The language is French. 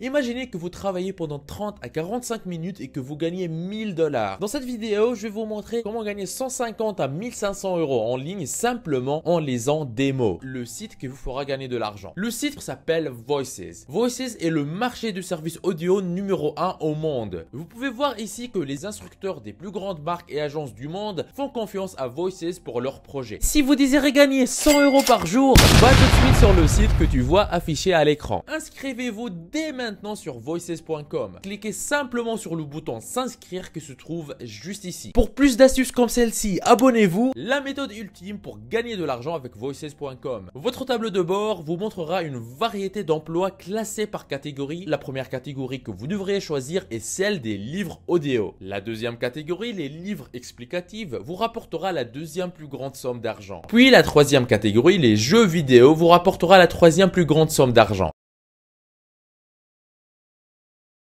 Imaginez que vous travaillez pendant 30 à 45 minutes et que vous gagnez 1000 dollars. Dans cette vidéo, je vais vous montrer comment gagner 150 à 1500 euros en ligne simplement en lisant des mots. Le site qui vous fera gagner de l'argent. Le site s'appelle Voices. Voices est le marché de services audio numéro 1 au monde. Vous pouvez voir ici que les instructeurs des plus grandes marques et agences du monde font confiance à Voices pour leurs projets. Si vous désirez gagner 100 euros par jour, va tout de suite sur le site que tu vois affiché à l'écran. Inscrivez-vous dès maintenant maintenant sur voices.com. Cliquez simplement sur le bouton s'inscrire qui se trouve juste ici. Pour plus d'astuces comme celle-ci, abonnez-vous. La méthode ultime pour gagner de l'argent avec voices.com. Votre tableau de bord vous montrera une variété d'emplois classés par catégorie. La première catégorie que vous devriez choisir est celle des livres audio. La deuxième catégorie, les livres explicatifs, vous rapportera la deuxième plus grande somme d'argent. Puis la troisième catégorie, les jeux vidéo, vous rapportera la troisième plus grande somme d'argent.